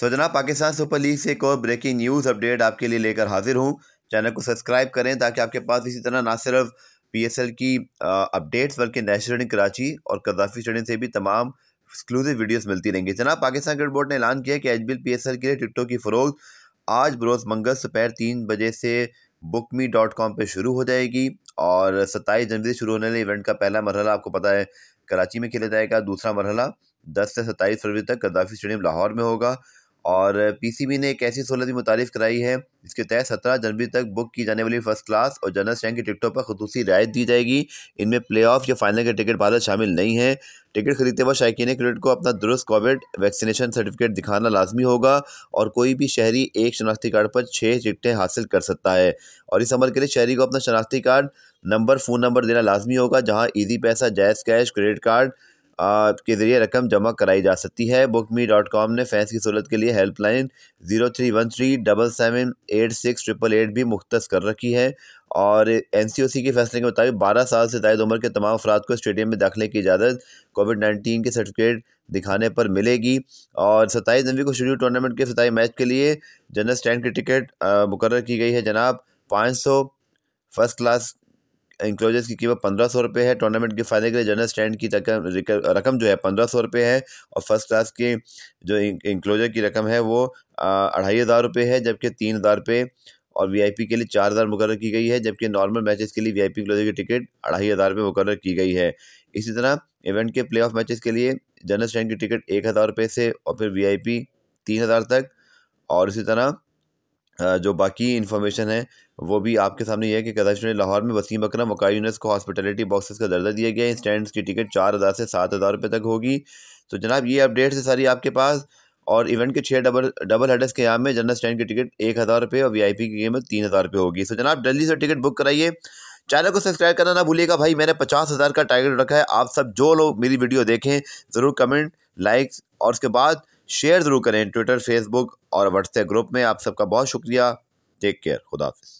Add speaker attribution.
Speaker 1: सो जनाब Pakistan super league से एक और ब्रेकिंग न्यूज़ अपडेट आपके लिए लेकर हाजिर हूँ चैनल को सब्सक्राइब करें ताकि आपके पास इसी तरह ना सिर्फ पी की अपडेट्स बल्कि नेशनल स्टेडियम कराची और कजाफी स्टेडियम से भी तमाम एक्सक्लूसिव वीडियोस मिलती रहेंगी जनाब पाकिस्तान क्रिकेट बोर्ड ने ऐलान किया कि एच बी के लिए टिकटों की फ़रोख्त आज बरोज़ मंगल सुपहर तीन बजे से बुक मी डॉट कॉम पर शुरू हो जाएगी और सत्ताईस जनवरी से शुरू होने वाले इवेंट का पहला मरहला आपको पता है कराची में खेला जाएगा दूसरा मरहला दस से सत्ताईस फरवरी तक गद्दाफी स्टेडियम लाहौर में होगा और पीसीबी ने एक ऐसी सहूलत भी मुतारफ़ कराई है जिसके तहत सत्रह जनवरी तक बुक की जाने वाली फर्स्ट क्लास और जनरल स्टैंड की टिकटों पर खसूस रियायत दी जाएगी इनमें प्ले ऑफ या फाइनल के टिकट भारत शामिल नहीं है टिकट खरीदते वक्त ने क्रिकेट को अपना दुरुस्त कोविड वैक्सीनेशन सर्टिफिकेट दिखाना लाजमी होगा और कोई भी शहरी एक शनाख्ती कार्ड पर छः टिकटें हासिल कर सकता है और इस अमल के लिए शहरी को अपना शनाख्ती कार्ड नंबर फ़ोन नंबर देना लाजमी होगा जहाँ ईजी पैसा जायज़ कैश क्रेडिट कार्ड के ज़रिए रकम जमा कराई जा सकती है बुक मी डॉट कॉम ने फैंस की सहूलत के लिए helpline zero three one three double seven eight six triple eight भी मुख्त कर रखी है और एन सी ओ सी के फैसले के मुताबिक बारह साल से जायद उम्र के तमाम अफराद को स्टेडियम में दाखिले की इजाज़त कोविड नाइन्टीन के सर्टिफिकेट दिखाने पर मिलेगी और सत्ताईस जनवरी को शेड्यूल टूर्नामेंट के सताई मैच के लिए जनरल स्टैंड की टिकट मुकर की गई है जनाब पाँच सौ फर्स्ट क्लास इंक्लोजर्स की कीमत पंद्रह सौ रुपये है टूर्नामेंट के फाइनल के लिए जनरल स्टैंड की रकम जो है पंद्रह सौ रुपये है और फर्स्ट क्लास के जो इंक्लोजर की रकम है वो अढ़ाई हज़ार रुपये है जबकि तीन हज़ार रुपये और वीआईपी के लिए चार हज़ार मुकर की गई है जबकि नॉर्मल मैचेस के लिए वीआईपी इंक्लोजर की टिकट अढ़ाई हज़ार रुपये मुकर की गई है इसी तरह इवेंट के प्ले ऑफ मैचेस के लिए जनरल स्टैंड की टिकट एक हज़ार रुपये से और फिर वी आई पी तीन हज़ार तक और इसी तरह जो बाकी इन्फॉर्मेशन है वो भी आपके सामने यह है कि कदाच ने लाहौर में वसीम अक्रम वकाई यूनिट्स को हॉस्पिटलिटी बॉक्सेस का दर्जा दिया गया है स्टैंड की टिकट चार हज़ार से सात हज़ार रुपये तक होगी तो जनाब ये अपडेट्स है सारी आपके पास और इवेंट के छः डबल डबल हेडर्स के आम में जनरल स्टैंड की टिकट एक हज़ार रुपये और पी की कीमत तीन हज़ार रुपये होगी सो तो जनाब जल्दी से टिकट बुक कराइए चैनल को सब्सक्राइब करना ना भूलिएगा भाई मैंने पचास हज़ार का टारगेट रखा है आप सब जो लोग मेरी वीडियो देखें ज़रूर कमेंट लाइक और उसके बाद शेयर ज़रूर करें ट्विटर फेसबुक और व्हाट्सएप ग्रुप में आप सबका बहुत शुक्रिया टेक केयर खुदाफि